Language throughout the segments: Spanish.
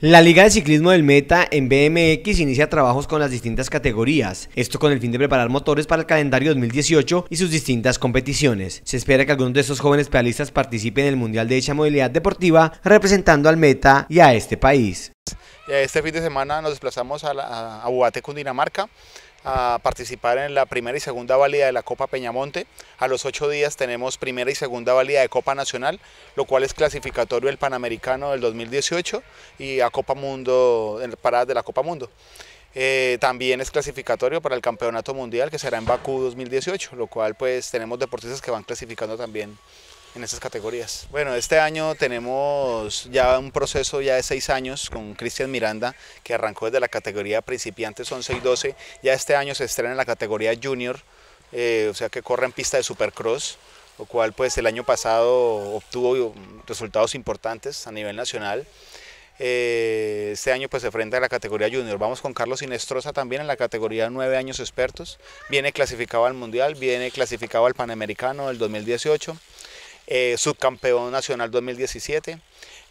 La Liga de Ciclismo del Meta en BMX inicia trabajos con las distintas categorías, esto con el fin de preparar motores para el calendario 2018 y sus distintas competiciones. Se espera que algunos de estos jóvenes pedalistas participen en el Mundial de Hecha Movilidad Deportiva, representando al Meta y a este país. Eh, este fin de semana nos desplazamos a, la, a Cundinamarca, a participar en la primera y segunda válida de la Copa Peñamonte. A los ocho días tenemos primera y segunda válida de Copa Nacional, lo cual es clasificatorio del Panamericano del 2018 y a Copa Mundo, en paradas de la Copa Mundo. Eh, también es clasificatorio para el Campeonato Mundial que será en Bakú 2018, lo cual pues tenemos deportistas que van clasificando también en esas categorías. Bueno, este año tenemos ya un proceso ya de seis años con Cristian Miranda, que arrancó desde la categoría principiantes 11 y 12. Ya este año se estrena en la categoría junior, eh, o sea que corre en pista de supercross lo cual pues el año pasado obtuvo resultados importantes a nivel nacional. Eh, este año pues se enfrenta a la categoría junior. Vamos con Carlos Inestrosa también en la categoría nueve años expertos. Viene clasificado al Mundial, viene clasificado al Panamericano del 2018. Eh, subcampeón nacional 2017.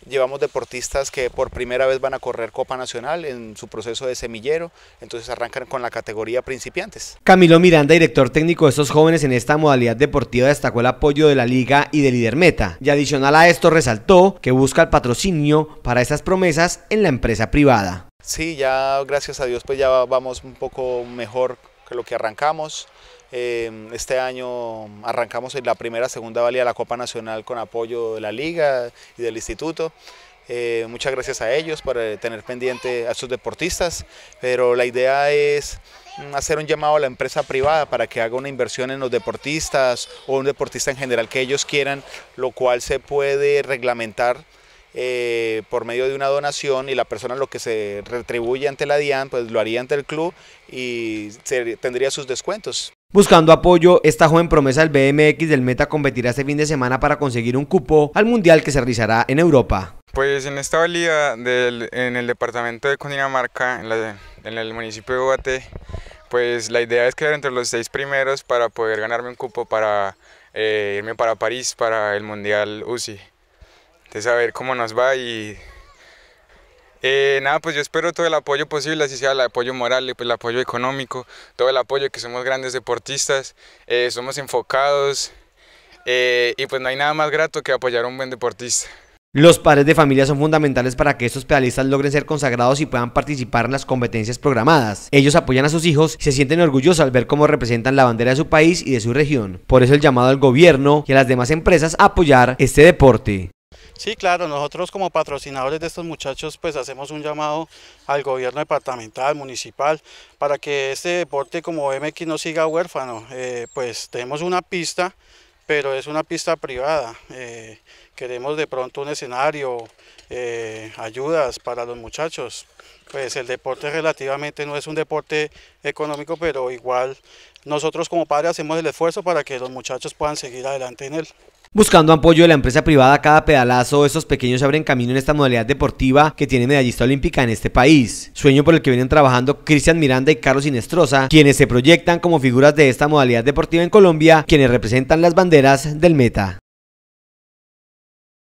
Llevamos deportistas que por primera vez van a correr Copa Nacional en su proceso de semillero, entonces arrancan con la categoría principiantes. Camilo Miranda, director técnico de estos jóvenes en esta modalidad deportiva, destacó el apoyo de la liga y de Meta. Y adicional a esto resaltó que busca el patrocinio para estas promesas en la empresa privada. Sí, ya gracias a Dios pues ya vamos un poco mejor que lo que arrancamos. Em, este año arrancamos en la primera, segunda valía de la Copa Nacional con apoyo de la Liga y del Instituto. Eh, muchas gracias a ellos por eh, tener pendiente a sus deportistas, pero la idea es mm, hacer un llamado a la empresa privada para que haga una inversión en los deportistas o un deportista en general que ellos quieran, lo cual se puede reglamentar eh, por medio de una donación y la persona lo que se retribuye ante la DIAN, pues lo haría ante el club y tendría sus descuentos. Buscando apoyo, esta joven promesa del BMX del Meta competirá este fin de semana para conseguir un cupo al Mundial que se realizará en Europa. Pues en esta valía del, en el departamento de Cundinamarca, en, el municipio de Bogotá, pues la idea es quedar entre los seis primeros para poder ganarme un cupo para eh, irme para París, para el Mundial UCI. Entonces a ver cómo nos va y eh, nada, pues yo espero todo el apoyo posible, así sea el apoyo moral, el apoyo económico, todo el apoyo, que somos grandes deportistas, eh, somos enfocados eh, y pues no hay nada más grato que apoyar a un buen deportista. Los padres de familia son fundamentales para que estos pedalistas logren ser consagrados y puedan participar en las competencias programadas. Ellos apoyan a sus hijos y se sienten orgullosos al ver cómo representan la bandera de su país y de su región. Por eso el llamado al gobierno y a las demás empresas a apoyar este deporte. Sí, claro, nosotros como patrocinadores de estos muchachos pues hacemos un llamado al gobierno departamental, municipal, para que este deporte como MX no siga huérfano. Eh, pues tenemos una pista, pero es una pista privada. Eh, queremos de pronto un escenario, eh, ayudas para los muchachos. Pues el deporte relativamente no es un deporte económico, pero igual nosotros como padres hacemos el esfuerzo para que los muchachos puedan seguir adelante en él. Buscando apoyo de la empresa privada, cada pedalazo, estos pequeños abren camino en esta modalidad deportiva que tiene medallista olímpica en este país. Sueño por el que vienen trabajando Cristian Miranda y Carlos Inestrosa, quienes se proyectan como figuras de esta modalidad deportiva en Colombia, quienes representan las banderas del meta.